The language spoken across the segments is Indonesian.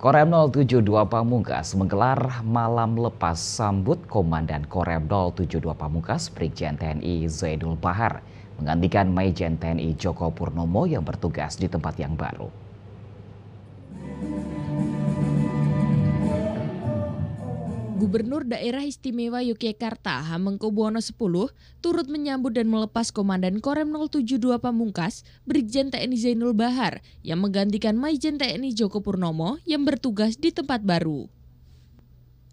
Korem 072 Pamungkas menggelar malam lepas sambut Komandan Korem 072 Pamungkas Brigjen TNI Zaidul Bahar menggantikan Mayjen TNI Joko Purnomo yang bertugas di tempat yang baru. Gubernur Daerah Istimewa Yogyakarta Hamengkubuwono X turut menyambut dan melepas Komandan Korem 072 Pamungkas Brigjen TNI Zainul Bahar yang menggantikan Maijen TNI Joko Purnomo yang bertugas di tempat baru.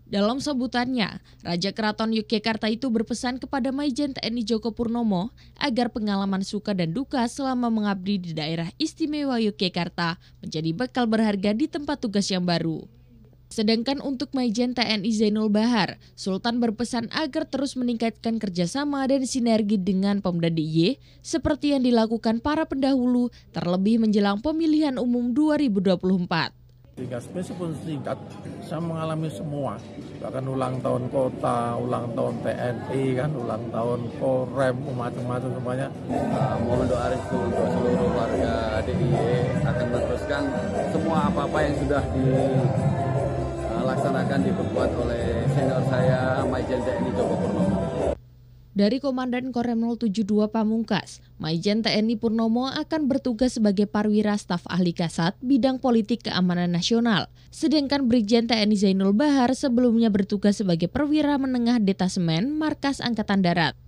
Dalam sebutannya, Raja Keraton Yogyakarta itu berpesan kepada Maijen TNI Joko Purnomo agar pengalaman suka dan duka selama mengabdi di daerah istimewa Yogyakarta menjadi bekal berharga di tempat tugas yang baru. Sedangkan untuk Majen TNI Zainul Bahar, Sultan berpesan agar terus meningkatkan kerjasama dan sinergi dengan Pemda DIY seperti yang dilakukan para pendahulu terlebih menjelang pemilihan umum 2024. Tiga pun singkat, saya mengalami semua, bahkan ulang tahun kota, ulang tahun TNI, kan, ulang tahun Korem, macam-macam semuanya. Uh, mohon doa restu untuk seluruh warga DIY akan meneruskan semua apa-apa yang sudah di akan diperkuat oleh senior saya Majen TNI Joko Purnomo. Dari Komandan Korem 072 Pamungkas, Majen TNI Purnomo akan bertugas sebagai Parwira Staf Ahli Kasat bidang Politik Keamanan Nasional, sedangkan Brigjen TNI Zainul Bahar sebelumnya bertugas sebagai Perwira Menengah Detasemen Markas Angkatan Darat.